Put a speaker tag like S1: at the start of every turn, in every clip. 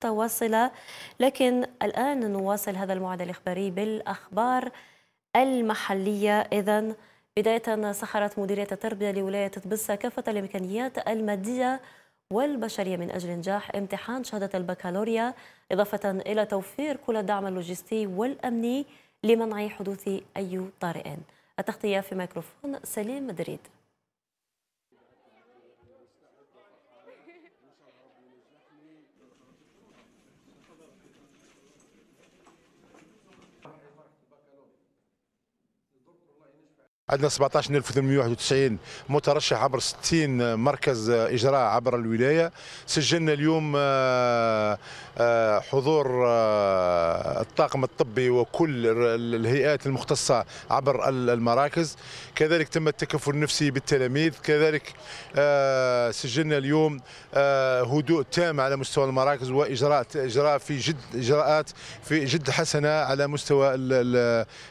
S1: متواصلة لكن الآن نواصل هذا الموعد الإخباري بالأخبار المحلية إذا بداية سحرت مديرية التربية لولاية تبسة كافة الإمكانيات المادية والبشرية من أجل إنجاح امتحان شهادة البكالوريا إضافة إلى توفير كل الدعم اللوجستي والأمني لمنع حدوث أي طارئ التغطية في ميكروفون سليم مدريد
S2: عندنا 17891 مترشح عبر 60 مركز اجراء عبر الولايه سجلنا اليوم آه، آه، حضور آه، الطاقم الطبي وكل الهيئات المختصة عبر المراكز كذلك تم التكفل النفسي بالتلاميذ كذلك آه، سجلنا اليوم آه، هدوء تام على مستوى المراكز وإجراء إجراء في جد إجراءات في جد حسنة على مستوى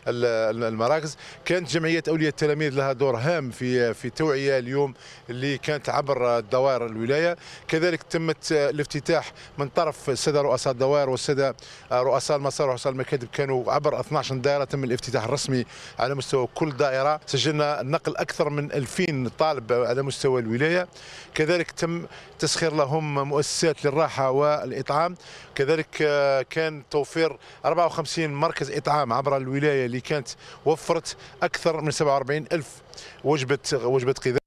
S2: المراكز كانت جمعية أولياء التلاميذ لها دور هام في في التوعية اليوم اللي كانت عبر دوائر الولاية كذلك تمت آه، الافتتاح من طرف السادة رؤساء الدوائر والسادة رؤساء حصل مسار وحصل مكاتب كانوا عبر 12 دائره تم الافتتاح الرسمي على مستوى كل دائره سجلنا نقل اكثر من 2000 طالب على مستوى الولايه كذلك تم تسخير لهم مؤسسات للراحه والاطعام كذلك آه، كان توفير 54 مركز اطعام عبر الولايه اللي كانت وفرت اكثر من 47 الف وجبه وجبه غذاء